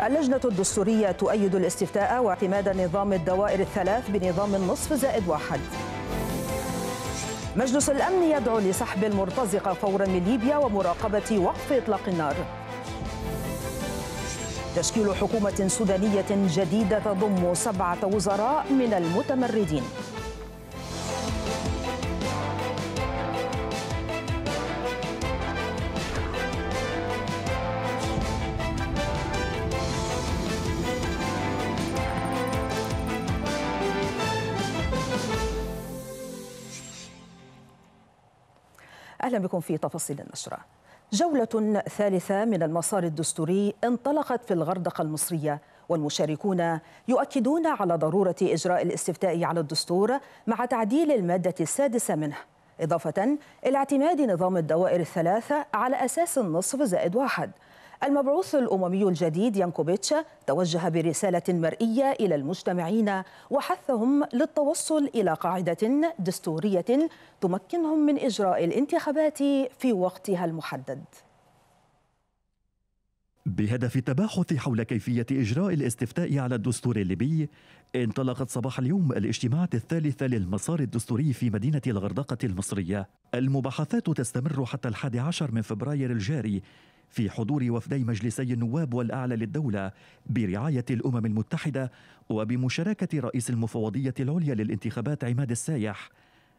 اللجنة الدستورية تؤيد الاستفتاء واعتماد نظام الدوائر الثلاث بنظام النصف زائد واحد مجلس الأمن يدعو لسحب المرتزقة فورا من ليبيا ومراقبة وقف إطلاق النار تشكيل حكومة سودانية جديدة تضم سبعة وزراء من المتمردين بكم في تفاصيل النشرة جولة ثالثة من المسار الدستوري انطلقت في الغردقة المصرية والمشاركون يؤكدون على ضرورة إجراء الاستفتاء على الدستور مع تعديل المادة السادسة منه إضافة إلى اعتماد نظام الدوائر الثلاثة على أساس النصف زائد واحد المبعوث الأممي الجديد يانكوبيتش توجه برسالة مرئية إلى المجتمعين وحثهم للتوصل إلى قاعدة دستورية تمكنهم من إجراء الانتخابات في وقتها المحدد بهدف التباحث حول كيفية إجراء الاستفتاء على الدستور الليبي انطلقت صباح اليوم الاجتماعات الثالثة للمسار الدستوري في مدينة الغردقة المصرية المباحثات تستمر حتى الحادي عشر من فبراير الجاري في حضور وفدي مجلسي النواب والاعلى للدوله برعايه الامم المتحده وبمشاركه رئيس المفوضيه العليا للانتخابات عماد السايح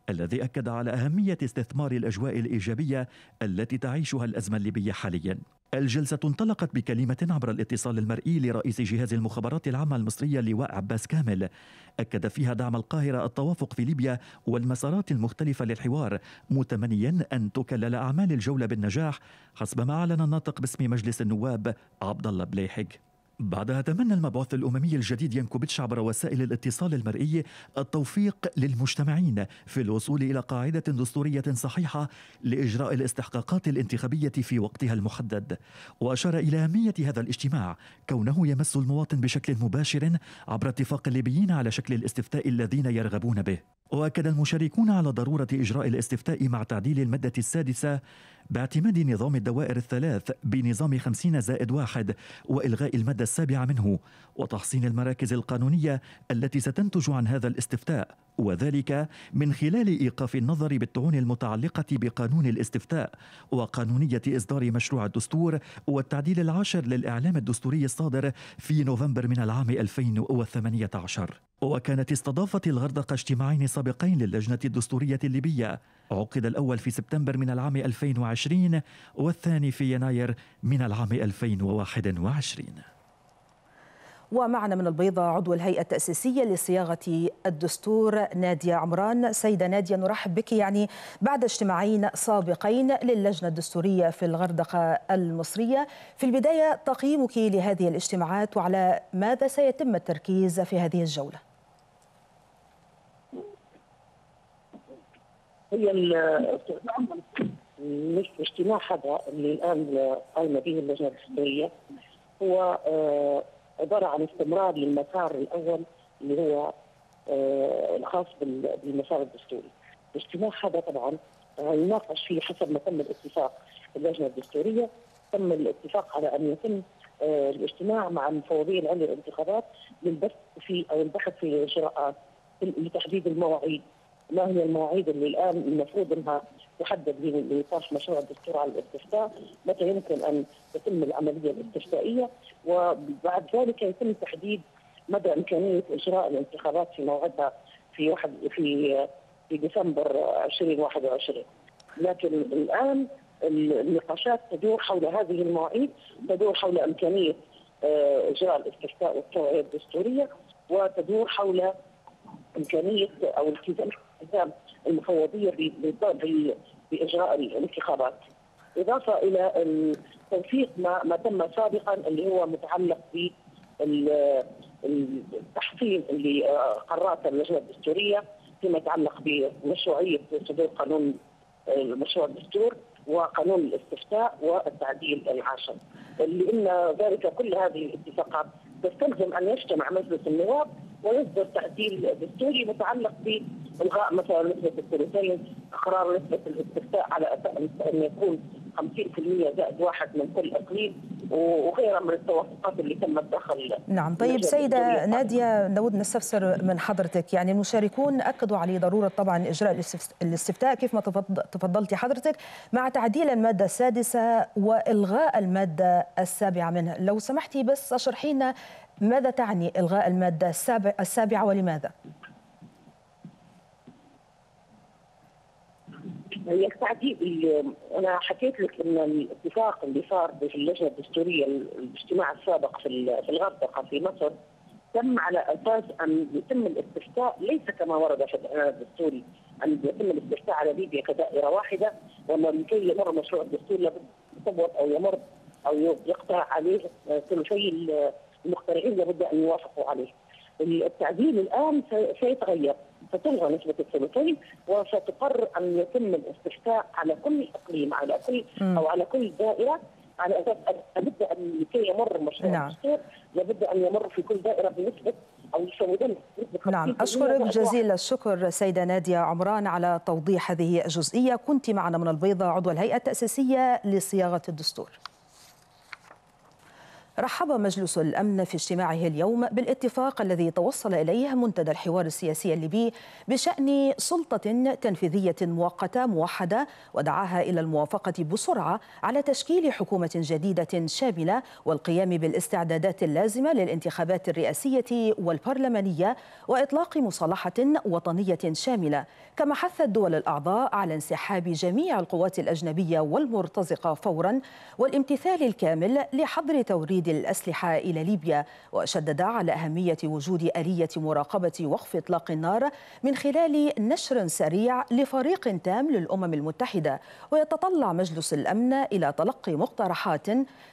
الذي اكد على اهميه استثمار الاجواء الايجابيه التي تعيشها الازمه الليبيه حاليا. الجلسة انطلقت بكلمة عبر الاتصال المرئي لرئيس جهاز المخابرات العامة المصرية لواء عباس كامل أكد فيها دعم القاهرة التوافق في ليبيا والمسارات المختلفة للحوار متمنيا أن تكلل أعمال الجولة بالنجاح حسب ما أعلن الناطق باسم مجلس النواب عبد الله بليحق بعد تمنى المبعوث الأممي الجديد ينكوبيتش عبر وسائل الاتصال المرئي التوفيق للمجتمعين في الوصول إلى قاعدة دستورية صحيحة لإجراء الاستحقاقات الانتخابية في وقتها المحدد وأشار إلى أهمية هذا الاجتماع كونه يمس المواطن بشكل مباشر عبر اتفاق الليبيين على شكل الاستفتاء الذين يرغبون به واكد المشاركون على ضروره اجراء الاستفتاء مع تعديل الماده السادسه باعتماد نظام الدوائر الثلاث بنظام خمسين زائد واحد والغاء الماده السابعه منه وتحصين المراكز القانونيه التي ستنتج عن هذا الاستفتاء وذلك من خلال ايقاف النظر بالطعون المتعلقه بقانون الاستفتاء وقانونيه اصدار مشروع الدستور والتعديل العاشر للاعلام الدستوري الصادر في نوفمبر من العام 2018 وكانت استضافت الغردقة اجتماعين سابقين للجنة الدستورية الليبية عقد الأول في سبتمبر من العام 2020 والثاني في يناير من العام 2021 ومعنا من البيضة عضو الهيئة التأسيسية لصياغة الدستور نادية عمران سيدة نادية نرحب بك يعني بعد اجتماعين سابقين للجنة الدستورية في الغردقة المصرية في البداية تقييمك لهذه الاجتماعات وعلى ماذا سيتم التركيز في هذه الجولة هي مش اجتماع هذا اللي الان قايمه به اللجنه الحضوريه هو آه، عباره عن استمرار للمسار الاول اللي هو آه، الخاص بالمسار الدستوري. الاجتماع هذا طبعا آه، يناقش فيه حسب ما تم الاتفاق اللجنه الدستوريه تم الاتفاق على ان يتم الاجتماع مع المفوضيه العليا للانتخابات للبحث في او البحث في الاجراءات لتحديد المواعيد ما هي المواعيد اللي الان المفروض انها تحدد بنقاش مشروع الدستور على الاستفتاء، متى يمكن ان تتم العمليه الاستفتائيه وبعد ذلك يتم تحديد مدى امكانيه اجراء الانتخابات في موعدها في واحد في في ديسمبر 2021 لكن الان النقاشات تدور حول هذه المواعيد تدور حول امكانيه آه، اجراء الاستفتاء والتوعيه الدستوريه وتدور حول امكانيه او التزام حساب المفوضيه باجراء الانتخابات. اضافه الى تنسيق ما ما تم سابقا اللي هو متعلق ب التحصيل اللي آه، قررته اللجنه الدستوريه فيما يتعلق بمشروعيه صدور قانون آه، مشروع الدستور وقانون الاستفتاء والتعديل العاشر لان ذلك كل هذه الاتفاقات تستلزم ان يجتمع مجلس النواب ويصدر تعديل دستوري متعلق بإلغاء مثلا نسبة الثلثين إقرار نسبة الاستفتاء على أساس أن يكون 50% زائد واحد من كل اقليم وغيرها من التوافقات اللي تم الدخل نعم طيب سيده ناديه نود نستفسر من حضرتك يعني المشاركون اكدوا على ضروره طبعا اجراء الاستفتاء كيف ما تفضلتي حضرتك مع تعديل الماده السادسه والغاء الماده السابعه منها لو سمحتي بس اشرحينا ماذا تعني إلغاء المادة السابعة ولماذا؟ هي التعديل اللي انا حكيت لك ان الاتفاق اللي صار في اللجنه الدستوريه الاجتماع السابق في في الغردقه في مصر تم على اساس ان يتم الاستفتاء ليس كما ورد في الاعلان الدستوري ان يتم الاستفتاء على ليبيا كدائره واحده وان لكي يمر مشروع الدستور لابد يصوت او يمر او يقطع عليه ثلثي المخترعين لابد ان يوافقوا عليه. التعديل الان سيتغير فتلغى نسبة الثلثين وستقر أن يتم الاستفتاء على كل إقليم على كل أو على كل دائرة على أساس لابد أن لكي يمر مشروع نعم. لابد أن يمر في كل دائرة بنسبة أو نعم أشكرك جزيل الشكر سيدة نادية عمران على توضيح هذه الجزئية كنت معنا من البيضة عضو الهيئة التأسيسية لصياغة الدستور رحب مجلس الأمن في اجتماعه اليوم بالاتفاق الذي توصل إليه منتدى الحوار السياسي الليبي بشأن سلطة تنفيذية مؤقتة موحدة ودعاها إلى الموافقة بسرعة على تشكيل حكومة جديدة شاملة والقيام بالاستعدادات اللازمة للانتخابات الرئاسية والبرلمانية وإطلاق مصالحة وطنية شاملة كما حث الدول الأعضاء على انسحاب جميع القوات الأجنبية والمرتزقة فورا والامتثال الكامل لحظر توريد الأسلحة إلى ليبيا وشدد على أهمية وجود آلية مراقبة وقف إطلاق النار من خلال نشر سريع لفريق تام للأمم المتحدة ويتطلع مجلس الأمن إلى تلقي مقترحات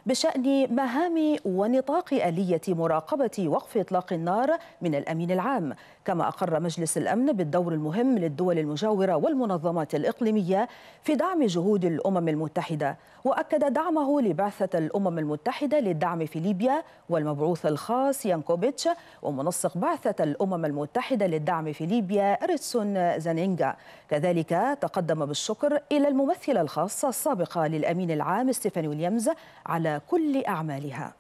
بشأن مهام ونطاق آلية مراقبة وقف إطلاق النار من الأمين العام كما أقر مجلس الأمن بالدور المهم للدول المجاورة والمنظمات الإقليمية في دعم جهود الأمم المتحدة وأكد دعمه لبعثة الأمم المتحدة للدعم في ليبيا والمبعوث الخاص يانكوفيتش ومنسق بعثة الأمم المتحدة للدعم في ليبيا ريتسون زانينجا كذلك تقدم بالشكر إلى الممثلة الخاصة السابقة للأمين العام ستيفاني ويليامز على كل أعمالها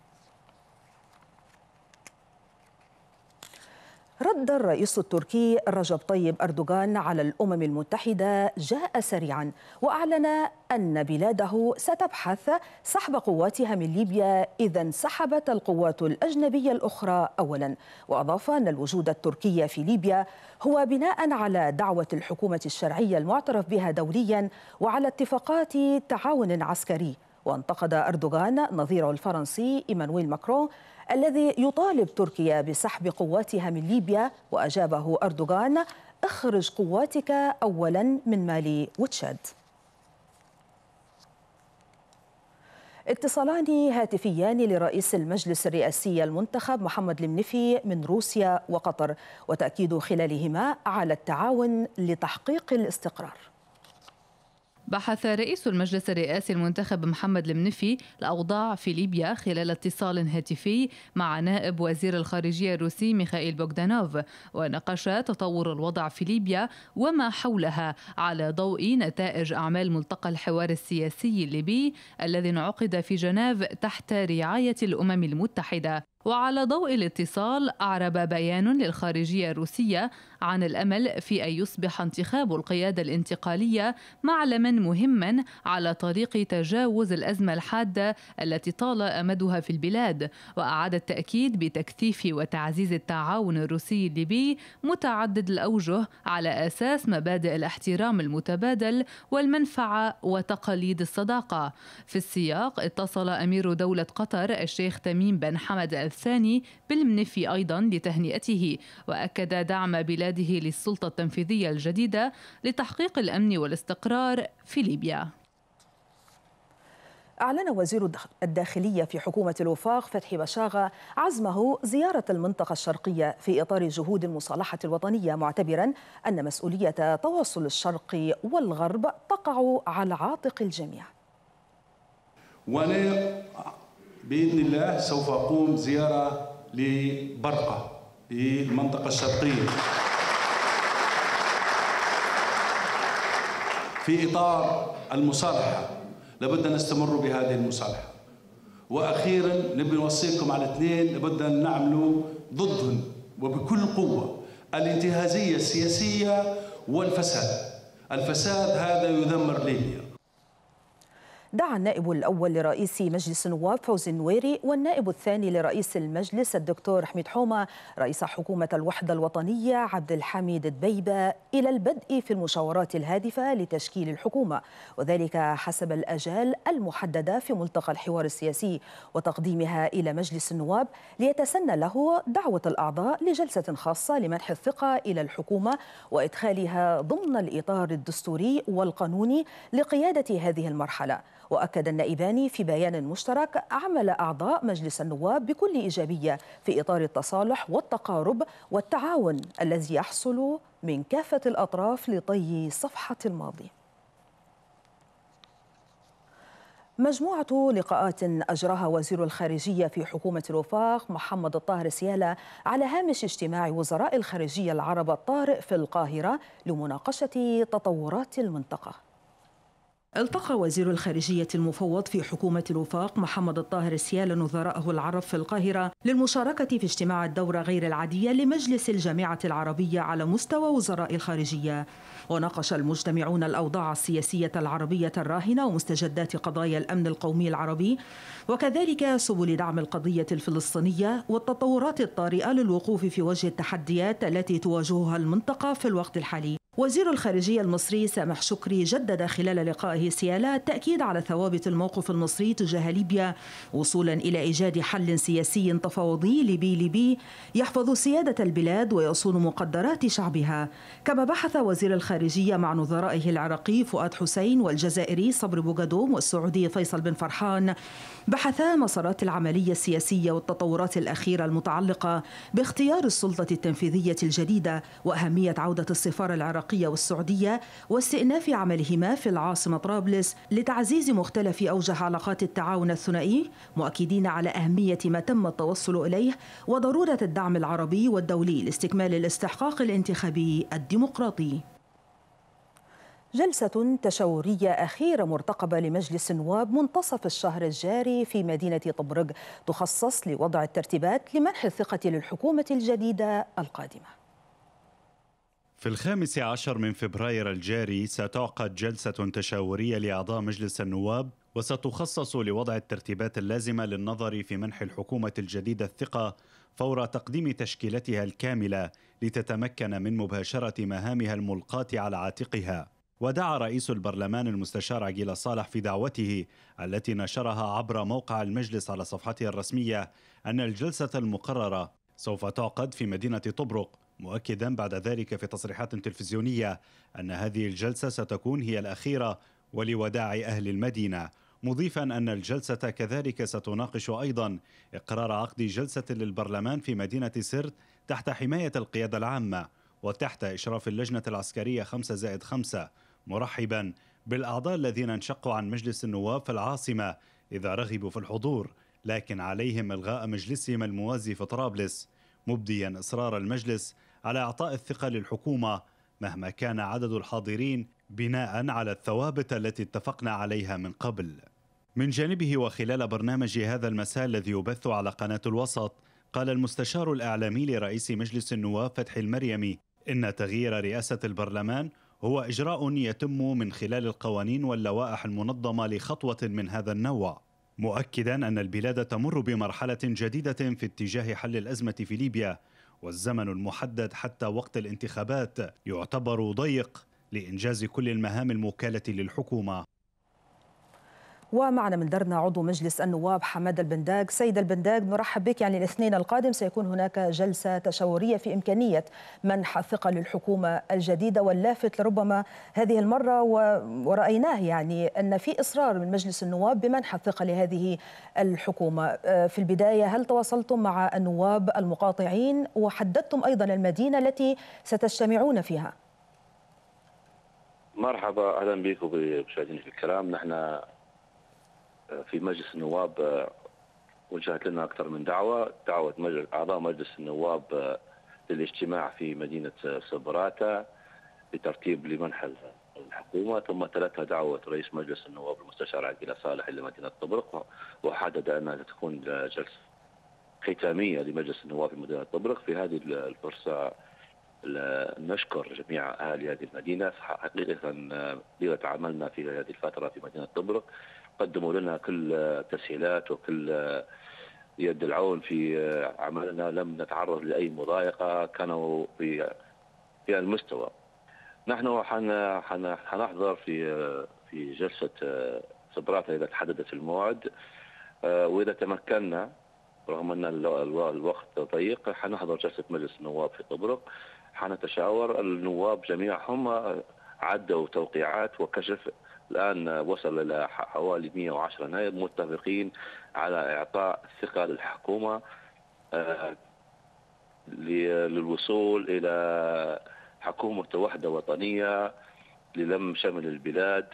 رد الرئيس التركي رجب طيب أردوغان على الأمم المتحدة جاء سريعا وأعلن أن بلاده ستبحث سحب قواتها من ليبيا إذا انسحبت القوات الأجنبية الأخرى أولا وأضاف أن الوجود التركي في ليبيا هو بناء على دعوة الحكومة الشرعية المعترف بها دوليا وعلى اتفاقات تعاون عسكري وانتقد أردوغان نظيره الفرنسي إيمانويل ماكرون الذي يطالب تركيا بسحب قواتها من ليبيا وأجابه أردوغان اخرج قواتك أولا من مالي وتشاد اتصالان هاتفيان لرئيس المجلس الرئاسي المنتخب محمد المنفي من روسيا وقطر وتأكيد خلالهما على التعاون لتحقيق الاستقرار بحث رئيس المجلس الرئاسي المنتخب محمد المنفي الأوضاع في ليبيا خلال اتصال هاتفي مع نائب وزير الخارجية الروسي ميخائيل بوغدانوف وناقش تطور الوضع في ليبيا وما حولها على ضوء نتائج أعمال ملتقى الحوار السياسي الليبي الذي انعقد في جنيف تحت رعاية الأمم المتحدة وعلى ضوء الاتصال أعرب بيان للخارجية الروسية عن الامل في ان يصبح انتخاب القياده الانتقاليه معلما مهما على طريق تجاوز الازمه الحاده التي طال امدها في البلاد واعاد التاكيد بتكثيف وتعزيز التعاون الروسي الليبي متعدد الاوجه على اساس مبادئ الاحترام المتبادل والمنفعه وتقاليد الصداقه في السياق اتصل امير دوله قطر الشيخ تميم بن حمد الثاني بالمنفي ايضا لتهنئته واكد دعم بلاد استعداده للسلطة التنفيذية الجديدة لتحقيق الأمن والاستقرار في ليبيا أعلن وزير الداخلية في حكومة الوفاق فتحي بشاغة عزمه زيارة المنطقة الشرقية في إطار جهود المصالحة الوطنية معتبرا أن مسؤولية تواصل الشرق والغرب تقع على عاتق الجميع وأنا بإذن الله سوف أقوم زيارة لبرقة للمنطقة الشرقية في إطار المصالحة لابد أن نستمر بهذه المصالحة وأخيرا نبي نوصيكم على اثنين لابد أن نعملوا ضدهم وبكل قوة الانتهازية السياسية والفساد الفساد هذا يدمر ليبيا دعا النائب الأول لرئيس مجلس النواب فوزي النويري والنائب الثاني لرئيس المجلس الدكتور حميد حومة رئيس حكومة الوحدة الوطنية عبد الحميد الدبيبة إلى البدء في المشاورات الهادفة لتشكيل الحكومة وذلك حسب الأجال المحددة في ملتقى الحوار السياسي وتقديمها إلى مجلس النواب ليتسنى له دعوة الأعضاء لجلسة خاصة لمنح الثقة إلى الحكومة وإدخالها ضمن الإطار الدستوري والقانوني لقيادة هذه المرحلة وأكد النائبان في بيان مشترك عمل أعضاء مجلس النواب بكل إيجابية في إطار التصالح والتقارب والتعاون الذي يحصل من كافة الأطراف لطي صفحة الماضي مجموعة لقاءات أجراها وزير الخارجية في حكومة الوفاق محمد الطاهر سيالة على هامش اجتماع وزراء الخارجية العرب الطارئ في القاهرة لمناقشة تطورات المنطقة التقى وزير الخارجية المفوض في حكومة الوفاق محمد الطاهر السيال نظراءه العرب في القاهرة للمشاركة في اجتماع الدورة غير العادية لمجلس الجامعة العربية على مستوى وزراء الخارجية وناقش المجتمعون الأوضاع السياسية العربية الراهنة ومستجدات قضايا الأمن القومي العربي وكذلك سبل دعم القضية الفلسطينية والتطورات الطارئة للوقوف في وجه التحديات التي تواجهها المنطقة في الوقت الحالي وزير الخارجية المصري سامح شكري جدد خلال لقائه سيالة التأكيد على ثوابت الموقف المصري تجاه ليبيا وصولا إلى إيجاد حل سياسي تفاوضي ليبي ليبي يحفظ سيادة البلاد ويصون مقدرات شعبها كما بحث وزير الخارجية الخارجية مع نظرائه العراقي فؤاد حسين والجزائري صبر بوغادوم والسعودي فيصل بن فرحان بحثا مسارات العملية السياسية والتطورات الأخيرة المتعلقة باختيار السلطة التنفيذية الجديدة وأهمية عودة السفارة العراقية والسعودية واستئناف عملهما في العاصمة طرابلس لتعزيز مختلف أوجه علاقات التعاون الثنائي مؤكدين على أهمية ما تم التوصل إليه وضرورة الدعم العربي والدولي لاستكمال الاستحقاق الاستحقاق الانتخابي الديمقراطي جلسة تشاورية أخيرة مرتقبة لمجلس النواب منتصف الشهر الجاري في مدينة طبرق تخصص لوضع الترتيبات لمنح الثقة للحكومة الجديدة القادمة في الخامس عشر من فبراير الجاري ستعقد جلسة تشاورية لأعضاء مجلس النواب وستخصص لوضع الترتيبات اللازمة للنظر في منح الحكومة الجديدة الثقة فور تقديم تشكيلتها الكاملة لتتمكن من مباشرة مهامها الملقاة على عاتقها ودعا رئيس البرلمان المستشار عقيل صالح في دعوته التي نشرها عبر موقع المجلس على صفحته الرسمية أن الجلسة المقررة سوف تعقد في مدينة طبرق مؤكدا بعد ذلك في تصريحات تلفزيونية أن هذه الجلسة ستكون هي الأخيرة ولوداع أهل المدينة مضيفا أن الجلسة كذلك ستناقش أيضا إقرار عقد جلسة للبرلمان في مدينة سرت تحت حماية القيادة العامة وتحت إشراف اللجنة العسكرية 5 زائد 5 مرحبا بالاعضاء الذين انشقوا عن مجلس النواب في العاصمه اذا رغبوا في الحضور لكن عليهم الغاء مجلسهم الموازي في طرابلس مبديا اصرار المجلس على اعطاء الثقه للحكومه مهما كان عدد الحاضرين بناء على الثوابت التي اتفقنا عليها من قبل. من جانبه وخلال برنامج هذا المساء الذي يبث على قناه الوسط قال المستشار الاعلامي لرئيس مجلس النواب فتحي المريمي ان تغيير رئاسه البرلمان هو إجراء يتم من خلال القوانين واللوائح المنظمة لخطوة من هذا النوع مؤكدا أن البلاد تمر بمرحلة جديدة في اتجاه حل الأزمة في ليبيا والزمن المحدد حتى وقت الانتخابات يعتبر ضيق لإنجاز كل المهام الموكلة للحكومة ومعنا من درنا عضو مجلس النواب حماد البنداق سيد البنداق نرحب بك يعني الاثنين القادم سيكون هناك جلسة تشاورية في إمكانية منح الثقة للحكومة الجديدة واللافت لربما هذه المرة ورأيناه يعني أن في إصرار من مجلس النواب بمنح الثقة لهذه الحكومة آه، في البداية هل تواصلتم مع النواب المقاطعين وحددتم أيضا المدينة التي ستجتمعون فيها؟ مرحبا اهلا بكم بمشاهدينا في الكرام نحن في مجلس النواب آه، وجهت لنا أكثر من دعوة دعوة مجلس أعضاء مجلس النواب آه، للاجتماع في مدينة آه، سبراتة لترتيب لمنح الحكومة ثم تلتها دعوة رئيس مجلس النواب المستشار عبد صالح إلى مدينة طبرق وحدد أنها تكون جلسة ختامية لمجلس النواب في مدينة طبرق في هذه الفرصة نشكر جميع اهالي هذه المدينه حقيقه بيئه عملنا في هذه الفتره في مدينه طبرق قدموا لنا كل التسهيلات وكل يد العون في عملنا لم نتعرض لاي مضايقه كانوا في في المستوى نحن حنحضر في في جلسه صبراتة اذا تحددت الموعد واذا تمكنا رغم ان الوقت ضيق حنحضر جلسه مجلس النواب في طبرق حنتشاور النواب جميعهم عدوا توقيعات وكشف الآن وصل إلى حوالي 110 نائب متفقين على إعطاء ثقه للحكومة آه، للوصول إلى حكومة وحدة وطنية للم شمل البلاد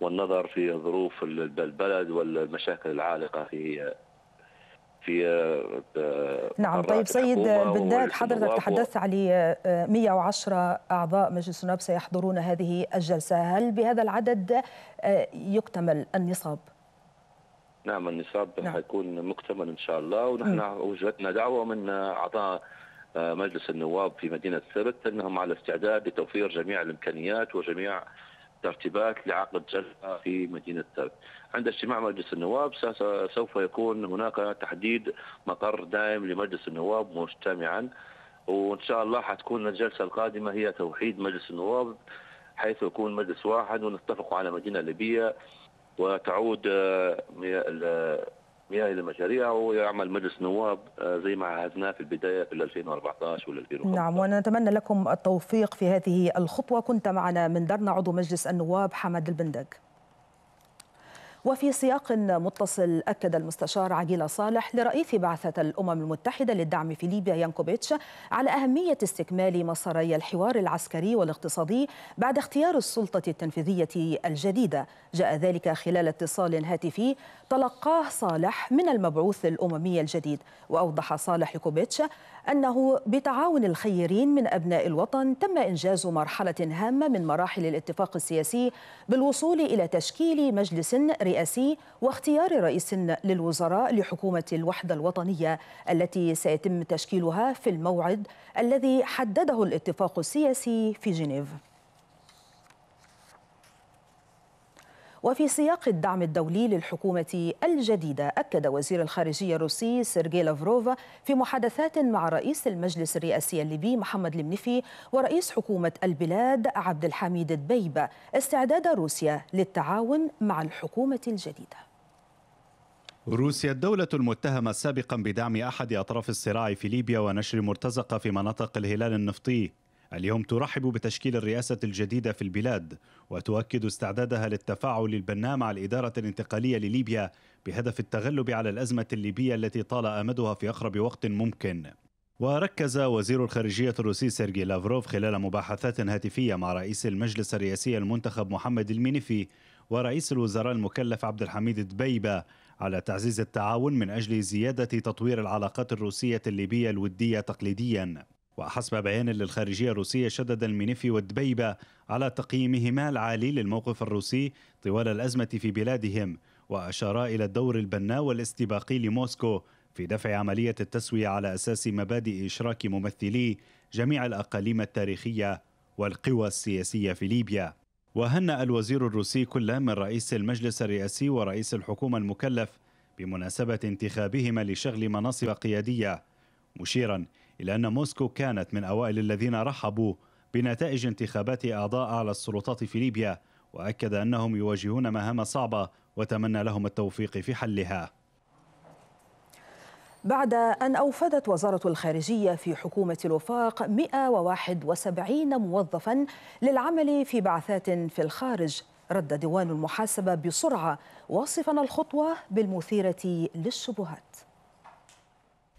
والنظر في ظروف البلد والمشاكل العالقة في في آه، آه، نعم طيب سيد بنداد حضرتك تحدثت على 110 اعضاء مجلس النواب سيحضرون هذه الجلسه هل بهذا العدد آه، يكتمل النصاب نعم النصاب نعم. حيكون مكتمل ان شاء الله ونحن وجدنا دعوه من اعضاء مجلس النواب في مدينه سرت انهم على استعداد لتوفير جميع الامكانيات وجميع ترتيبات لعقد جلسة في مدينة ترك عند اجتماع مجلس النواب سوف يكون هناك تحديد مقر دائم لمجلس النواب مجتمعا وإن شاء الله حتكون الجلسة القادمة هي توحيد مجلس النواب حيث يكون مجلس واحد ونتفق على مدينة ليبية وتعود آه، مياه الى ويعمل مجلس نواب آه، زي ما عهدناه في البدايه في 2014 ولا 2015 نعم ونتمنى لكم التوفيق في هذه الخطوه كنت معنا من درنا عضو مجلس النواب حمد البندق وفي سياق متصل أكد المستشار عجيل صالح لرئيس بعثة الأمم المتحدة للدعم في ليبيا يانكوبيتش على أهمية استكمال مساري الحوار العسكري والاقتصادي بعد اختيار السلطة التنفيذية الجديدة جاء ذلك خلال اتصال هاتفي تلقاه صالح من المبعوث الأممي الجديد وأوضح صالح لكوبيتش أنه بتعاون الخيرين من أبناء الوطن تم إنجاز مرحلة هامة من مراحل الاتفاق السياسي بالوصول إلى تشكيل مجلس الرئاسي واختيار رئيس للوزراء لحكومة الوحدة الوطنية التي سيتم تشكيلها في الموعد الذي حدده الاتفاق السياسي في جنيف وفي سياق الدعم الدولي للحكومة الجديدة أكد وزير الخارجية الروسي سيرجي لافروف في محادثات مع رئيس المجلس الرئاسي الليبي محمد المنفي ورئيس حكومة البلاد عبد الحميد الدبيبة استعداد روسيا للتعاون مع الحكومة الجديدة روسيا الدولة المتهمة سابقا بدعم أحد أطراف الصراع في ليبيا ونشر مرتزقة في مناطق الهلال النفطي اليوم ترحب بتشكيل الرئاسة الجديدة في البلاد وتؤكد استعدادها للتفاعل البناء مع الإدارة الانتقالية لليبيا بهدف التغلب على الأزمة الليبية التي طال آمدها في أقرب وقت ممكن وركز وزير الخارجية الروسي سيرجي لافروف خلال مباحثات هاتفية مع رئيس المجلس الرئاسي المنتخب محمد المينفي ورئيس الوزراء المكلف عبد الحميد دبيبة على تعزيز التعاون من أجل زيادة تطوير العلاقات الروسية الليبية الودية تقليدياً وحسب بيان للخارجية الروسية شدد المينيفي والدبيبة على تقييمهما العالي للموقف الروسي طوال الأزمة في بلادهم وأشارا إلى الدور البناء والاستباقي لموسكو في دفع عملية التسوية على أساس مبادئ إشراك ممثلي جميع الأقاليم التاريخية والقوى السياسية في ليبيا وهنأ الوزير الروسي كل من رئيس المجلس الرئاسي ورئيس الحكومة المكلف بمناسبة انتخابهما لشغل مناصب قيادية مشيرا إلا أن موسكو كانت من أوائل الذين رحبوا بنتائج انتخابات أعضاء أعلى السلطات في ليبيا وأكد أنهم يواجهون مهام صعبة وتمنى لهم التوفيق في حلها بعد أن أوفدت وزارة الخارجية في حكومة الوفاق 171 موظفا للعمل في بعثات في الخارج رد ديوان المحاسبة بسرعة واصفا الخطوة بالمثيرة للشبهات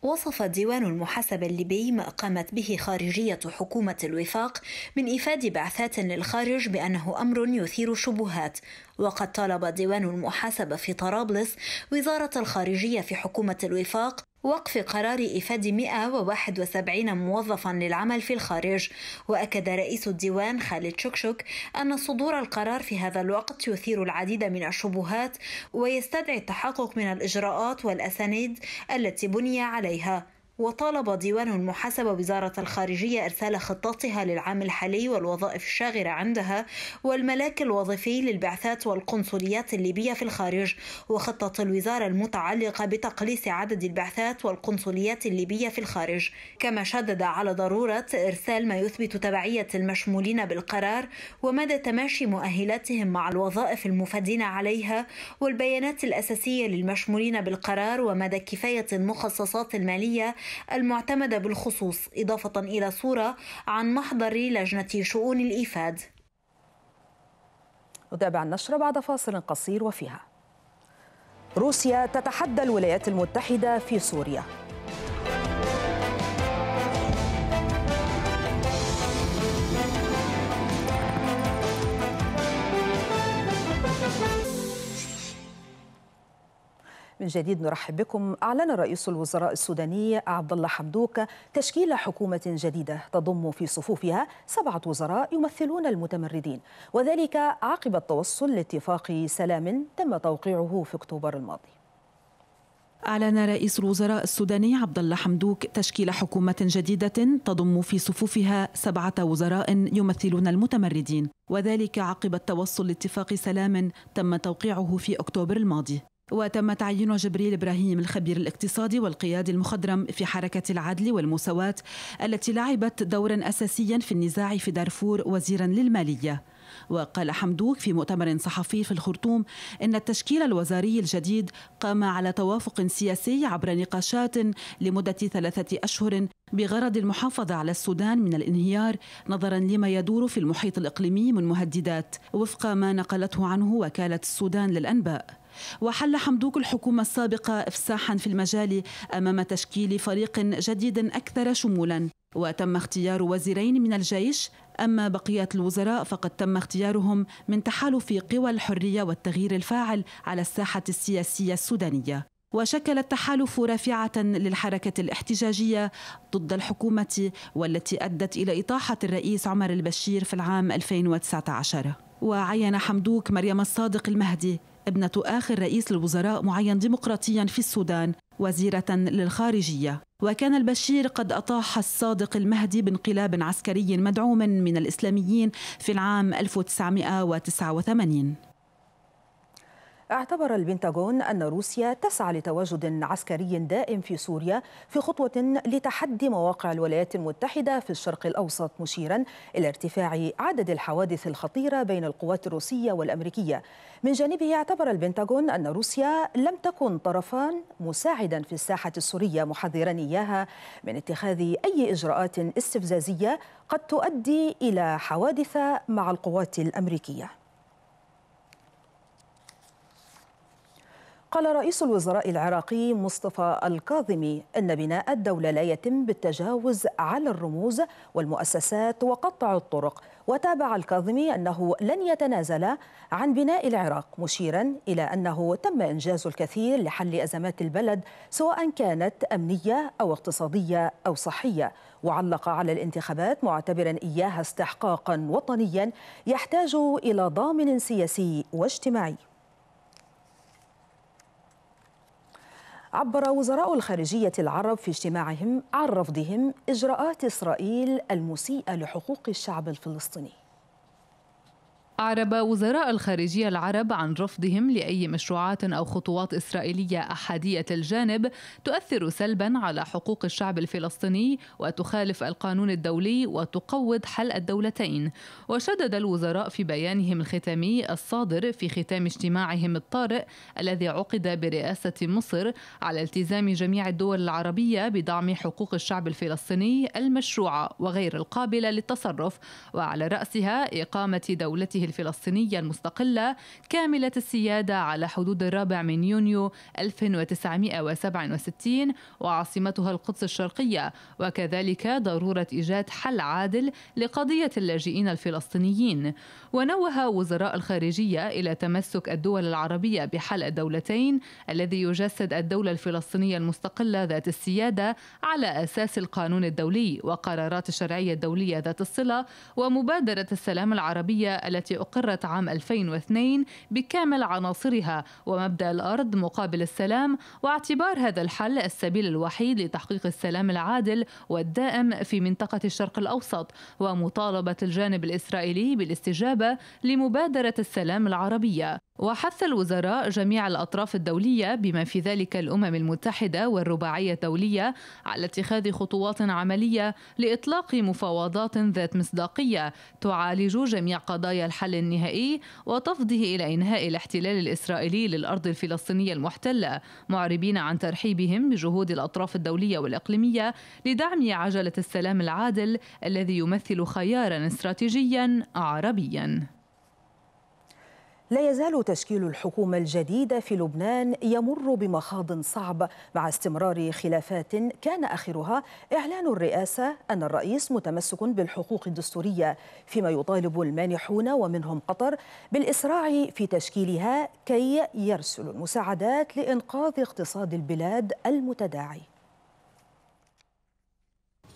وصف ديوان المحاسبة الليبي ما قامت به خارجية حكومة الوفاق من إيفاد بعثات للخارج بأنه أمر يثير شبهات وقد طالب ديوان المحاسبة في طرابلس وزارة الخارجية في حكومة الوفاق وقف قرار إفاد 171 موظفا للعمل في الخارج وأكد رئيس الديوان خالد شكشك أن صدور القرار في هذا الوقت يثير العديد من الشبهات ويستدعي التحقق من الإجراءات والأسانيد التي بني عليها وطالب ديوان المحاسبة وزارة الخارجية إرسال خطتها للعام الحالي والوظائف الشاغرة عندها والملاك الوظيفي للبعثات والقنصليات الليبية في الخارج وخطة الوزارة المتعلقة بتقليص عدد البعثات والقنصليات الليبية في الخارج كما شدد على ضرورة إرسال ما يثبت تبعية المشمولين بالقرار ومدى تماشي مؤهلاتهم مع الوظائف المفادين عليها والبيانات الأساسية للمشمولين بالقرار ومدى كفاية المخصصات المالية المعتمدة بالخصوص إضافة إلى صورة عن محضر لجنة شؤون الإفاد نتابع النشرة بعد فاصل قصير وفيها روسيا تتحدى الولايات المتحدة في سوريا من جديد نرحب بكم أعلن رئيس الوزراء السوداني عبد الله حمدوك تشكيل حكومة جديدة تضم في صفوفها سبعة وزراء يمثلون المتمردين وذلك عقب التوصل لاتفاق سلام تم توقيعه في أكتوبر الماضي أعلن رئيس الوزراء السوداني عبد الله حمدوك تشكيل حكومة جديدة تضم في صفوفها سبعة وزراء يمثلون المتمردين وذلك عقب التوصل لاتفاق سلام تم توقيعه في أكتوبر الماضي وتم تعيين جبريل ابراهيم الخبير الاقتصادي والقيادي المخضرم في حركه العدل والمساواه التي لعبت دورا اساسيا في النزاع في دارفور وزيرا للماليه وقال حمدوك في مؤتمر صحفي في الخرطوم ان التشكيل الوزاري الجديد قام على توافق سياسي عبر نقاشات لمده ثلاثه اشهر بغرض المحافظه على السودان من الانهيار نظرا لما يدور في المحيط الاقليمي من مهددات وفق ما نقلته عنه وكاله السودان للانباء وحل حمدوك الحكومة السابقة إفساحا في المجال أمام تشكيل فريق جديد أكثر شمولا وتم اختيار وزيرين من الجيش أما بقية الوزراء فقد تم اختيارهم من تحالف قوى الحرية والتغيير الفاعل على الساحة السياسية السودانية وشكل التحالف رافعة للحركة الاحتجاجية ضد الحكومة والتي أدت إلى إطاحة الرئيس عمر البشير في العام 2019 وعين حمدوك مريم الصادق المهدي ابنة آخر رئيس لوزراء معين ديمقراطيا في السودان وزيرة للخارجية وكان البشير قد أطاح الصادق المهدي بانقلاب عسكري مدعوم من الإسلاميين في العام 1989 اعتبر البنتاغون أن روسيا تسعى لتواجد عسكري دائم في سوريا في خطوة لتحدي مواقع الولايات المتحدة في الشرق الأوسط مشيرا إلى ارتفاع عدد الحوادث الخطيرة بين القوات الروسية والأمريكية من جانبه اعتبر البنتاغون أن روسيا لم تكن طرفان مساعدا في الساحة السورية محذرا إياها من اتخاذ أي إجراءات استفزازية قد تؤدي إلى حوادث مع القوات الأمريكية قال رئيس الوزراء العراقي مصطفى الكاظمي ان بناء الدوله لا يتم بالتجاوز على الرموز والمؤسسات وقطع الطرق وتابع الكاظمي انه لن يتنازل عن بناء العراق مشيرا الى انه تم انجاز الكثير لحل ازمات البلد سواء كانت امنيه او اقتصاديه او صحيه وعلق على الانتخابات معتبرا اياها استحقاقا وطنيا يحتاج الى ضامن سياسي واجتماعي عبر وزراء الخارجية العرب في اجتماعهم عن رفضهم إجراءات إسرائيل المسيئة لحقوق الشعب الفلسطيني أعرب وزراء الخارجية العرب عن رفضهم لأي مشروعات أو خطوات إسرائيلية أحادية الجانب تؤثر سلبا على حقوق الشعب الفلسطيني وتخالف القانون الدولي وتقوض حل الدولتين وشدد الوزراء في بيانهم الختامي الصادر في ختام اجتماعهم الطارئ الذي عقد برئاسة مصر على التزام جميع الدول العربية بدعم حقوق الشعب الفلسطيني المشروعة وغير القابلة للتصرف وعلى رأسها إقامة دولته الفلسطينية المستقلة كاملة السيادة على حدود الرابع من يونيو 1967 وعاصمتها القدس الشرقية وكذلك ضرورة إيجاد حل عادل لقضية اللاجئين الفلسطينيين ونوه وزراء الخارجية إلى تمسك الدول العربية بحل الدولتين الذي يجسد الدولة الفلسطينية المستقلة ذات السيادة على أساس القانون الدولي وقرارات الشرعية الدولية ذات الصلة ومبادرة السلام العربية التي أقرت عام 2002 بكامل عناصرها ومبدأ الأرض مقابل السلام واعتبار هذا الحل السبيل الوحيد لتحقيق السلام العادل والدائم في منطقة الشرق الأوسط ومطالبة الجانب الإسرائيلي بالاستجابة لمبادرة السلام العربية وحث الوزراء جميع الأطراف الدولية بما في ذلك الأمم المتحدة والرباعية الدولية على اتخاذ خطوات عملية لإطلاق مفاوضات ذات مصداقية تعالج جميع قضايا الحياة الحل النهائي وتفضيه إلى إنهاء الاحتلال الإسرائيلي للأرض الفلسطينية المحتلة معربين عن ترحيبهم بجهود الأطراف الدولية والإقليمية لدعم عجلة السلام العادل الذي يمثل خيارا استراتيجيا عربيا لا يزال تشكيل الحكومة الجديدة في لبنان يمر بمخاض صعب مع استمرار خلافات كان آخرها إعلان الرئاسة أن الرئيس متمسك بالحقوق الدستورية فيما يطالب المانحون ومنهم قطر بالإسراع في تشكيلها كي يرسل المساعدات لإنقاذ اقتصاد البلاد المتداعي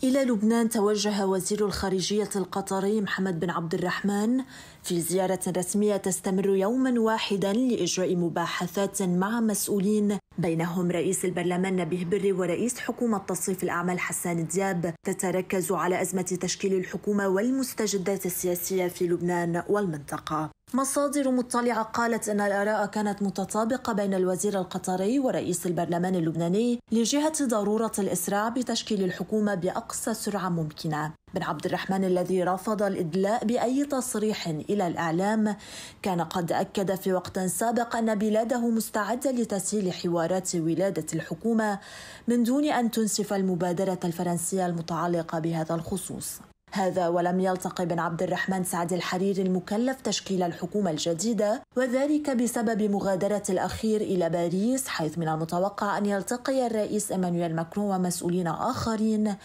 إلى لبنان توجه وزير الخارجية القطري محمد بن عبد الرحمن في زيارة رسمية تستمر يوما واحدا لإجراء مباحثات مع مسؤولين بينهم رئيس البرلمان نبيه بري ورئيس حكومة تصريف الأعمال حسان دياب تتركز على أزمة تشكيل الحكومة والمستجدات السياسية في لبنان والمنطقة مصادر مطلعة قالت أن الآراء كانت متطابقة بين الوزير القطري ورئيس البرلمان اللبناني لجهة ضرورة الإسراع بتشكيل الحكومة بأقصى سرعة ممكنة. بن عبد الرحمن الذي رفض الإدلاء بأي تصريح إلى الإعلام كان قد أكد في وقت سابق أن بلاده مستعدة لتسهيل حوارات ولادة الحكومة من دون أن تنسف المبادرة الفرنسية المتعلقة بهذا الخصوص. هذا ولم يلتقي بن عبد الرحمن سعد الحريري المكلف تشكيل الحكومة الجديدة وذلك بسبب مغادرة الأخير إلى باريس حيث من المتوقع أن يلتقي الرئيس إيمانويل ماكرون ومسؤولين آخرين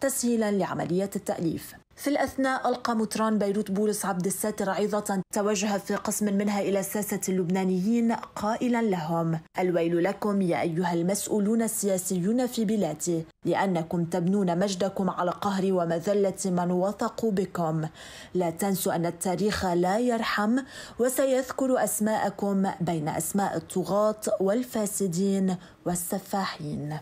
تسهيلا لعملية التأليف في الأثناء ألقى مطران بيروت بولس عبد الساتر عظة توجه في قسم منها إلى الساسة اللبنانيين قائلا لهم الويل لكم يا أيها المسؤولون السياسيون في بلادي لأنكم تبنون مجدكم على قهر ومذلة من وثقوا بكم لا تنسوا أن التاريخ لا يرحم وسيذكر أسماءكم بين أسماء الطغاة والفاسدين والسفاحين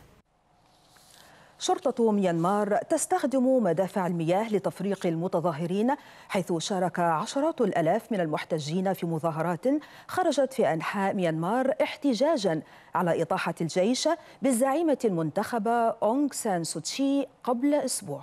شرطة ميانمار تستخدم مدافع المياه لتفريق المتظاهرين حيث شارك عشرات الألاف من المحتجين في مظاهرات خرجت في أنحاء ميانمار احتجاجا على إطاحة الجيش بالزعيمة المنتخبة أونغ سان سوتشي قبل أسبوع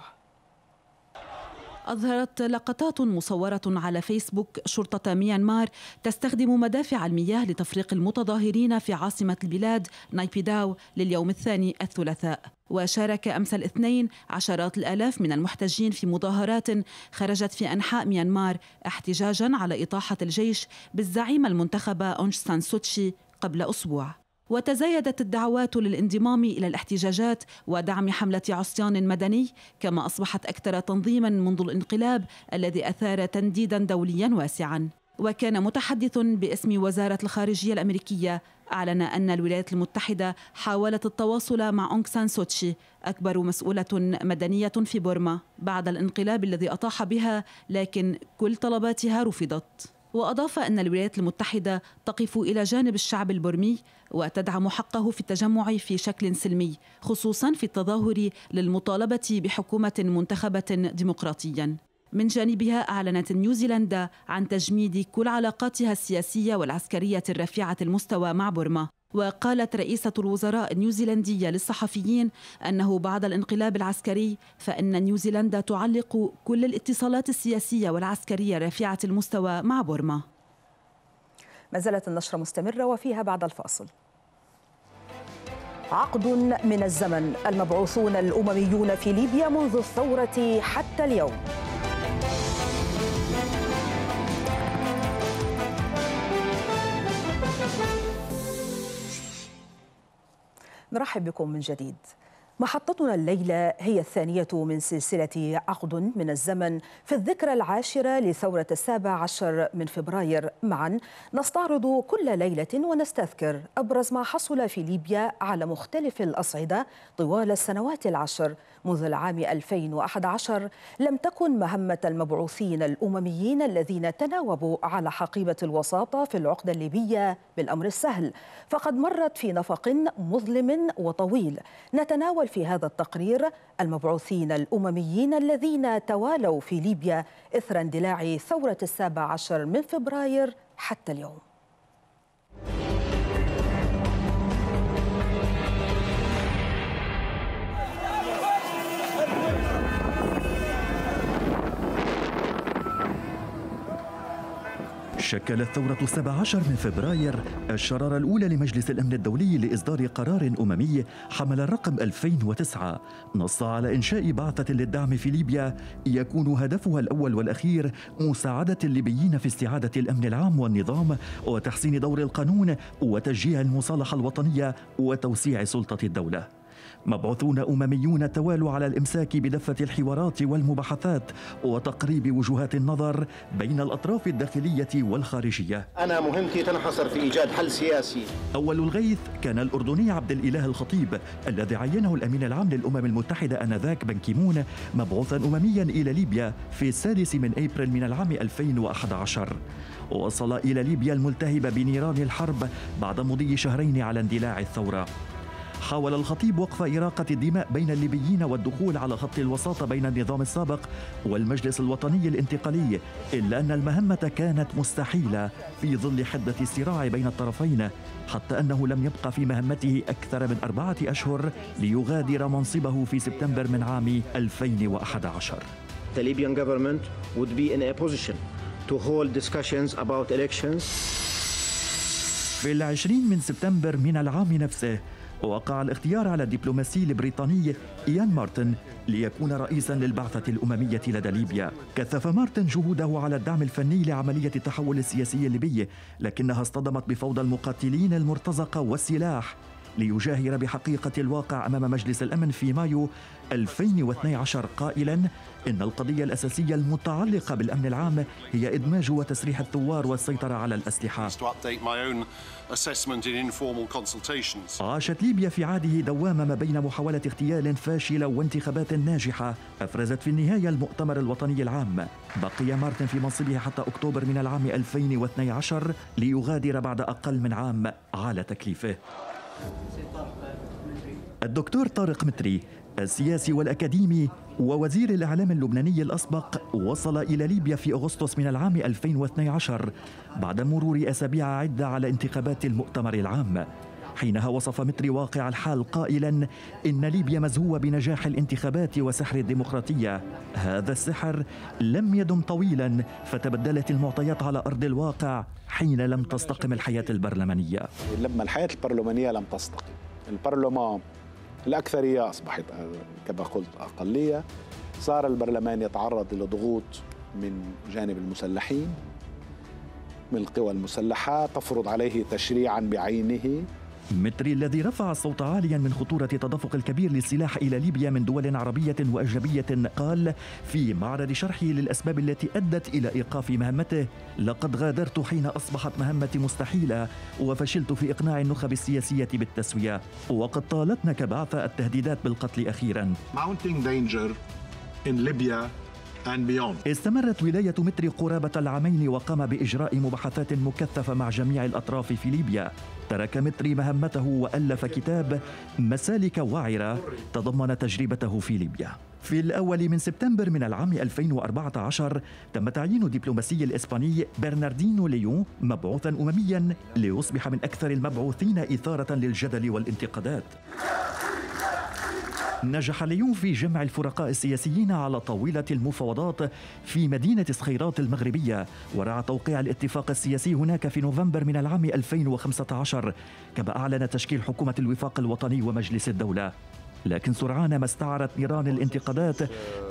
أظهرت لقطات مصورة على فيسبوك شرطة ميانمار تستخدم مدافع المياه لتفريق المتظاهرين في عاصمة البلاد نايبيداو لليوم الثاني الثلاثاء وشارك أمس الاثنين عشرات الآلاف من المحتجين في مظاهرات خرجت في أنحاء ميانمار احتجاجا على إطاحة الجيش بالزعيمة المنتخبة أونج سان سوتشي قبل أسبوع وتزايدت الدعوات للانضمام الى الاحتجاجات ودعم حمله عصيان مدني كما اصبحت اكثر تنظيما منذ الانقلاب الذي اثار تنديدا دوليا واسعا وكان متحدث باسم وزاره الخارجيه الامريكيه اعلن ان الولايات المتحده حاولت التواصل مع اونغ سان سوتشي اكبر مسؤوله مدنيه في بورما بعد الانقلاب الذي اطاح بها لكن كل طلباتها رفضت وأضاف أن الولايات المتحدة تقف إلى جانب الشعب البرمي وتدعم حقه في التجمع في شكل سلمي خصوصا في التظاهر للمطالبة بحكومة منتخبة ديمقراطيا من جانبها أعلنت نيوزيلندا عن تجميد كل علاقاتها السياسية والعسكرية الرفيعة المستوى مع بورما وقالت رئيسة الوزراء النيوزيلندية للصحفيين أنه بعد الانقلاب العسكري فإن نيوزيلندا تعلق كل الاتصالات السياسية والعسكرية رفيعة المستوى مع بورما ما زالت النشرة مستمرة وفيها بعد الفاصل عقد من الزمن المبعوثون الأمميون في ليبيا منذ الثورة حتى اليوم نرحب بكم من جديد محطتنا الليلة هي الثانية من سلسلة عقد من الزمن في الذكرى العاشرة لثورة السابع عشر من فبراير معا نستعرض كل ليلة ونستذكر أبرز ما حصل في ليبيا على مختلف الأصعدة طوال السنوات العشر منذ العام 2011 لم تكن مهمة المبعوثين الأمميين الذين تناوبوا على حقيبة الوساطة في العقدة الليبية بالأمر السهل فقد مرت في نفق مظلم وطويل نتناول في هذا التقرير المبعوثين الأمميين الذين توالوا في ليبيا إثر اندلاع ثورة السابع عشر من فبراير حتى اليوم شكلت ثورة 17 من فبراير الشرارة الأولى لمجلس الأمن الدولي لإصدار قرار أممي حمل الرقم 2009 نص على إنشاء بعثة للدعم في ليبيا يكون هدفها الأول والأخير مساعدة الليبيين في استعادة الأمن العام والنظام وتحسين دور القانون وتشجيع المصالحة الوطنية وتوسيع سلطة الدولة مبعوثون أمميون توالوا على الإمساك بدفة الحوارات والمباحثات وتقريب وجهات النظر بين الأطراف الداخلية والخارجية أنا مهمتي تنحصر في إيجاد حل سياسي أول الغيث كان الأردني عبد الإله الخطيب الذي عينه الأمين العام للأمم المتحدة آنذاك بن كيمون مبعوثا أمميا إلى ليبيا في السادس من أبريل من العام 2011 وصل إلى ليبيا الملتهبة بنيران الحرب بعد مضي شهرين على اندلاع الثورة حاول الخطيب وقف إراقة الدماء بين الليبيين والدخول على خط الوساطة بين النظام السابق والمجلس الوطني الانتقالي إلا أن المهمة كانت مستحيلة في ظل حدة الصراع بين الطرفين حتى أنه لم يبقى في مهمته أكثر من أربعة أشهر ليغادر منصبه في سبتمبر من عام 2011 The Libyan government would be in a position to hold discussions about elections في العشرين من سبتمبر من العام نفسه وقع الاختيار على الدبلوماسي البريطاني إيان مارتن ليكون رئيسا للبعثة الأممية لدى ليبيا كثف مارتن جهوده على الدعم الفني لعملية التحول السياسي الليبي لكنها اصطدمت بفوضى المقاتلين المرتزقة والسلاح ليجاهر بحقيقة الواقع أمام مجلس الأمن في مايو 2012 قائلا إن القضية الأساسية المتعلقة بالأمن العام هي إدماج وتسريح الثوار والسيطرة على الأسلحة عاشت ليبيا في عهده دوامة ما بين محاولة اغتيال فاشلة وانتخابات ناجحة أفرزت في النهاية المؤتمر الوطني العام بقي مارتن في منصبه حتى أكتوبر من العام 2012 ليغادر بعد أقل من عام على تكليفه الدكتور طارق متري السياسي والأكاديمي ووزير الإعلام اللبناني الأسبق وصل إلى ليبيا في أغسطس من العام 2012 بعد مرور أسابيع عدة على انتخابات المؤتمر العام حينها وصف متري واقع الحال قائلا إن ليبيا مزهوة بنجاح الانتخابات وسحر الديمقراطية هذا السحر لم يدم طويلا فتبدلت المعطيات على أرض الواقع حين لم تستقم الحياة البرلمانية لما الحياة البرلمانية لم تستقم البرلمان الأكثرية أصبحت آه، كما قلت أقلية صار البرلمان يتعرض لضغوط من جانب المسلحين من القوى المسلحة تفرض عليه تشريعا بعينه متري الذي رفع الصوت عاليا من خطورة تدفق الكبير للسلاح إلى ليبيا من دول عربية وأجنبية قال في معرض شرحه للأسباب التي أدت إلى إيقاف مهمته لقد غادرت حين أصبحت مهمتي مستحيلة وفشلت في إقناع النخب السياسية بالتسوية وقد طالتنا كبعثة التهديدات بالقتل أخيرا استمرت ولاية متري قرابة العامين وقام بإجراء مباحثات مكثفة مع جميع الأطراف في ليبيا ترك متري مهمته وألف كتاب مسالك وعرة تضمن تجربته في ليبيا في الأول من سبتمبر من العام 2014 تم تعيين الدبلوماسي الإسباني برناردينو ليون مبعوثا أمميا ليصبح من أكثر المبعوثين إثارة للجدل والانتقادات نجح ليون في جمع الفرقاء السياسيين على طاولة المفاوضات في مدينة صخيرات المغربية ورعى توقيع الاتفاق السياسي هناك في نوفمبر من العام 2015 كما أعلن تشكيل حكومة الوفاق الوطني ومجلس الدولة لكن سرعان ما استعرت نيران الانتقادات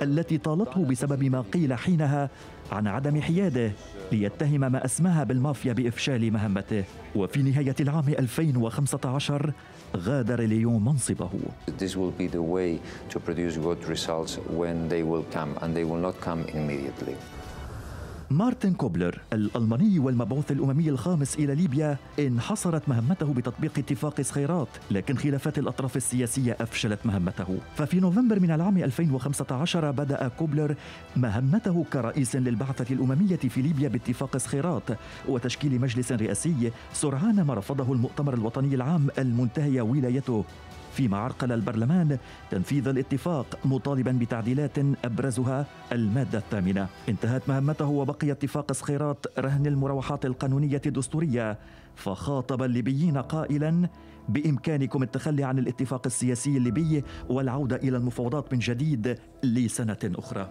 التي طالته بسبب ما قيل حينها عن عدم حياده ليتهم ما أسماه بالمافيا بإفشال مهمته وفي نهاية العام 2015 غادر ليو منصبه This will be the way to produce good results when they will come and they will not come immediately مارتن كوبلر الألماني والمبعوث الأممي الخامس إلى ليبيا انحصرت مهمته بتطبيق اتفاق صخيرات لكن خلافات الأطراف السياسية أفشلت مهمته ففي نوفمبر من العام 2015 بدأ كوبلر مهمته كرئيس للبعثة الأممية في ليبيا باتفاق صخيرات وتشكيل مجلس رئاسي سرعان ما رفضه المؤتمر الوطني العام المنتهي ولايته فيما عرقل البرلمان تنفيذ الاتفاق مطالبا بتعديلات أبرزها المادة الثامنة انتهت مهمته وبقي اتفاق صخيرات رهن المروحات القانونية الدستورية فخاطب الليبيين قائلا بإمكانكم التخلي عن الاتفاق السياسي الليبي والعودة إلى المفاوضات من جديد لسنة أخرى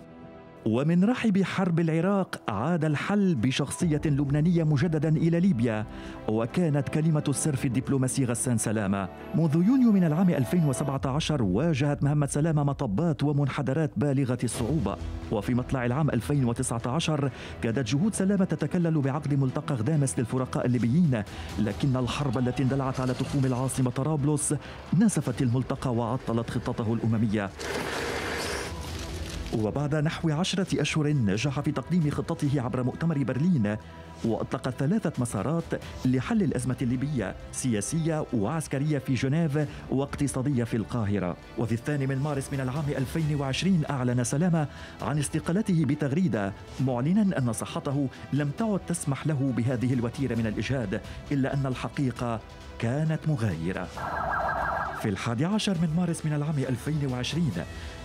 ومن رحب حرب العراق عاد الحل بشخصية لبنانية مجددا إلى ليبيا وكانت كلمة السر في الدبلوماسي غسان سلامة منذ يونيو من العام 2017 واجهت مهمة سلامة مطبات ومنحدرات بالغة الصعوبة وفي مطلع العام 2019 كادت جهود سلامة تتكلل بعقد ملتقى غدامس للفرقاء الليبيين لكن الحرب التي اندلعت على تخوم العاصمة طرابلس نسفت الملتقى وعطلت خطته الأممية وبعد نحو عشرة أشهر نجح في تقديم خطته عبر مؤتمر برلين وأطلق ثلاثة مسارات لحل الأزمة الليبية سياسية وعسكرية في جنيف واقتصادية في القاهرة وفي الثاني من مارس من العام 2020 أعلن سلامة عن استقالته بتغريدة معلنا أن صحته لم تعد تسمح له بهذه الوتيرة من الإجهاد إلا أن الحقيقة كانت مغايرة في الحادي عشر من مارس من العام 2020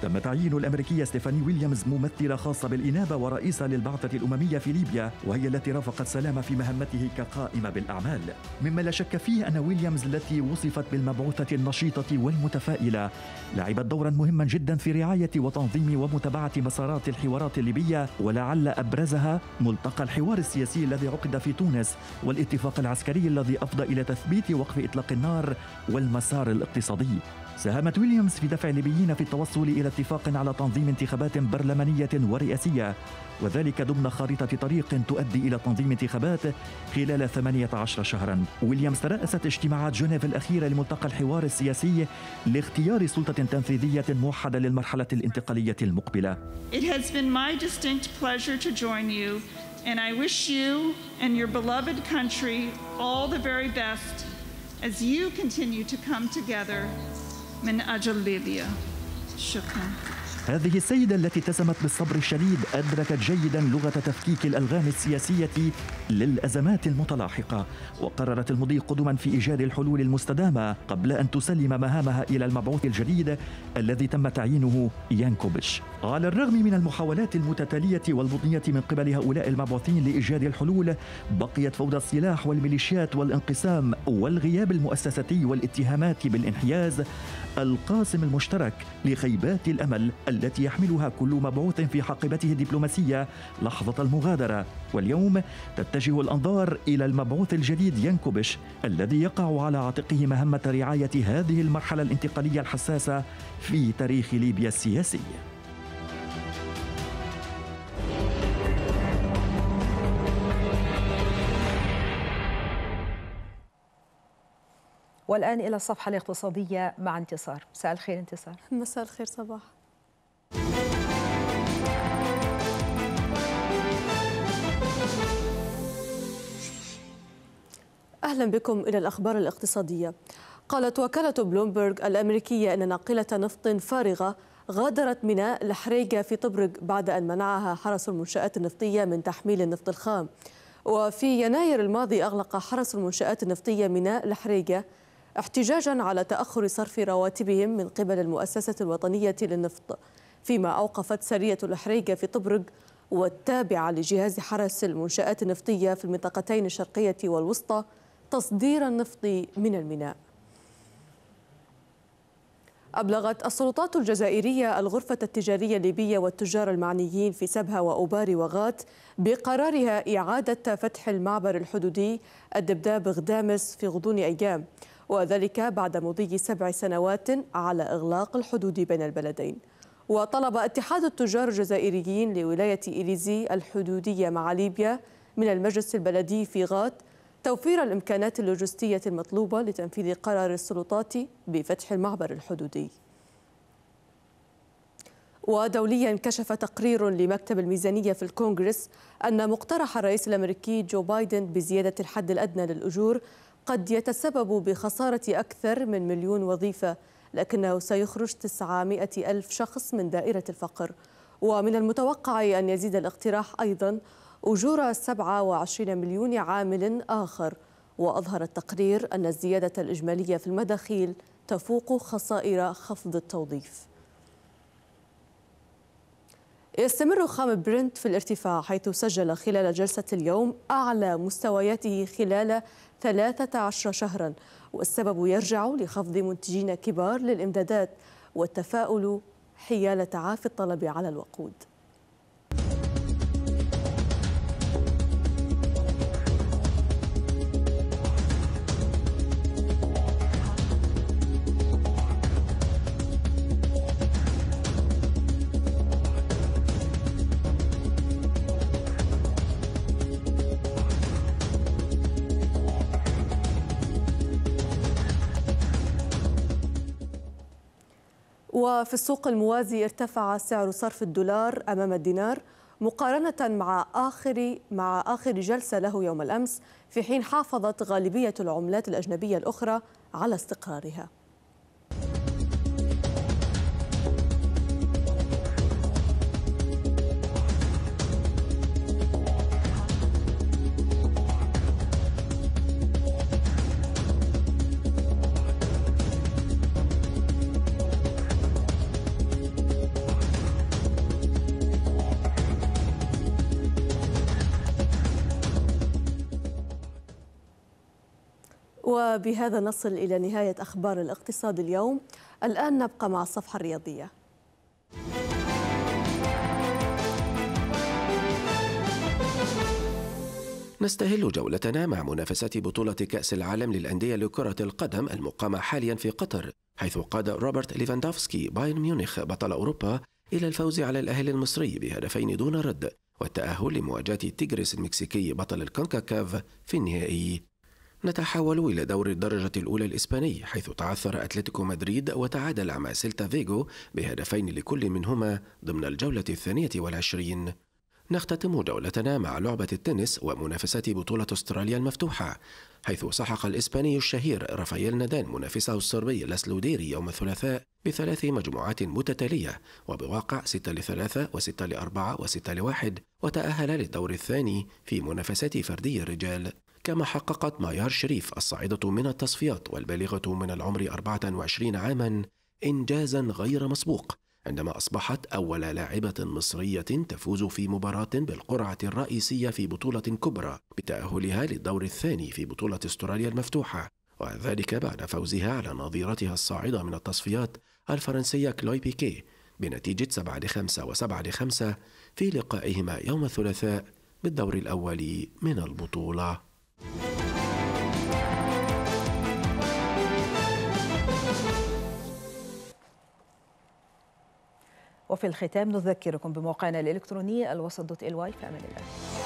تم تعيين الأمريكية ستيفاني ويليامز ممثلة خاصة بالإنابة ورئيسة للبعثة الأممية في ليبيا وهي التي رافقت سلام في مهمته كقائمة بالأعمال مما لا شك فيه أن ويليامز التي وصفت بالمبعوثة النشيطة والمتفائلة لعبت دورا مهما جدا في رعاية وتنظيم ومتابعة مسارات الحوارات الليبية ولعل أبرزها ملتقى الحوار السياسي الذي عقد في تونس والاتفاق العسكري الذي أفضى إلى تثبيت وقف إطلاق النار والمسار الاقتصادي ساهمت ويليامز في دفع الليبيين في التوصل إلى اتفاق على تنظيم انتخابات برلمانية ورئاسية وذلك ضمن خارطه طريق تؤدي إلى تنظيم انتخابات خلال 18 شهرا ويليامز ترأست اجتماعات جنيف الأخيرة لملتقى الحوار السياسي لاختيار سلطة تنفيذية موحدة للمرحلة الانتقالية المقبلة It has been my distinct pleasure to join you and I wish you and your beloved country all the very best as you continue to come together من أجل ليبيا شكرا هذه السيدة التي اتسمت بالصبر الشديد أدركت جيدا لغة تفكيك الألغام السياسية للأزمات المتلاحقة وقررت المضي قدما في إيجاد الحلول المستدامة قبل أن تسلم مهامها إلى المبعوث الجديد الذي تم تعيينه يانكوبش على الرغم من المحاولات المتتالية والمضنية من قبل هؤلاء المبعوثين لإيجاد الحلول بقيت فوضى السلاح والميليشيات والانقسام والغياب المؤسساتي والاتهامات بالانحياز القاسم المشترك لخيبات الامل التي يحملها كل مبعوث في حقبته الدبلوماسيه لحظه المغادره واليوم تتجه الانظار الى المبعوث الجديد ينكوبش الذي يقع على عاتقه مهمه رعايه هذه المرحله الانتقاليه الحساسه في تاريخ ليبيا السياسي والآن إلى الصفحة الاقتصادية مع انتصار مساء الخير انتصار مساء الخير صباح أهلا بكم إلى الأخبار الاقتصادية قالت وكالة بلومبرج الأمريكية أن ناقلة نفط فارغة غادرت ميناء الحريقة في طبرق بعد أن منعها حرس المنشآت النفطية من تحميل النفط الخام وفي يناير الماضي أغلق حرس المنشآت النفطية ميناء الحريقة احتجاجا على تأخر صرف رواتبهم من قبل المؤسسة الوطنية للنفط فيما أوقفت سرية الحريقة في طبرق والتابعة لجهاز حرس المنشآت النفطية في المنطقتين الشرقية والوسطى تصدير النفط من الميناء أبلغت السلطات الجزائرية الغرفة التجارية الليبية والتجار المعنيين في سبها وأوبار وغات بقرارها إعادة فتح المعبر الحدودي الدبداب غدامس في غضون أيام وذلك بعد مضي سبع سنوات على إغلاق الحدود بين البلدين وطلب اتحاد التجار الجزائريين لولاية إليزي الحدودية مع ليبيا من المجلس البلدي في غات توفير الإمكانات اللوجستية المطلوبة لتنفيذ قرار السلطات بفتح المعبر الحدودي ودوليا كشف تقرير لمكتب الميزانية في الكونغرس أن مقترح الرئيس الأمريكي جو بايدن بزيادة الحد الأدنى للأجور قد يتسبب بخسارة أكثر من مليون وظيفة لكنه سيخرج 900 ألف شخص من دائرة الفقر ومن المتوقع أن يزيد الاقتراح أيضا أجور 27 مليون عامل آخر وأظهر التقرير أن الزيادة الإجمالية في المداخيل تفوق خسائر خفض التوظيف يستمر خام برنت في الارتفاع حيث سجل خلال جلسة اليوم أعلى مستوياته خلال 13 شهرا والسبب يرجع لخفض منتجين كبار للإمدادات والتفاؤل حيال تعافي الطلب على الوقود وفي السوق الموازي ارتفع سعر صرف الدولار أمام الدينار مقارنة مع آخر مع آخر جلسة له يوم الأمس في حين حافظت غالبية العملات الأجنبية الأخرى على استقرارها وبهذا نصل إلى نهاية أخبار الاقتصاد اليوم الآن نبقى مع الصفحة الرياضية نستهل جولتنا مع منافسات بطولة كأس العالم للأندية لكرة القدم المقامة حاليا في قطر حيث قاد روبرت ليفاندوفسكي بايرن ميونخ بطل أوروبا إلى الفوز على الأهلي المصري بهدفين دون رد والتأهل لمواجهة تيغريس المكسيكي بطل الكونكاكاف في النهائي نتحول إلى دور الدرجة الأولى الإسباني حيث تعثر أتلتيكو مدريد وتعادل مع سيلتا فيجو بهدفين لكل منهما ضمن الجولة الثانية والعشرين نختتم جولتنا مع لعبة التنس ومنافسات بطولة أستراليا المفتوحة حيث سحق الإسباني الشهير رافائيل نادال منافسه الصربي ديري يوم الثلاثاء بثلاث مجموعات متتالية وبواقع 6 3 و و6 4 و و6 1 وتأهل للدور الثاني في منافسات فردي الرجال كما حققت مايار شريف الصاعدة من التصفيات والبالغة من العمر 24 عاما إنجازا غير مسبوق عندما أصبحت أول لاعبة مصرية تفوز في مباراة بالقرعة الرئيسية في بطولة كبرى بتأهلها للدور الثاني في بطولة استراليا المفتوحة وذلك بعد فوزها على نظيرتها الصاعدة من التصفيات الفرنسية كلوي بيكي بنتيجة 7 ل5 و7 ل5 في لقائهما يوم الثلاثاء بالدور الأول من البطولة وفي الختام نذكركم بموقعنا الإلكتروني الوسط دوت ال واي في أمان الله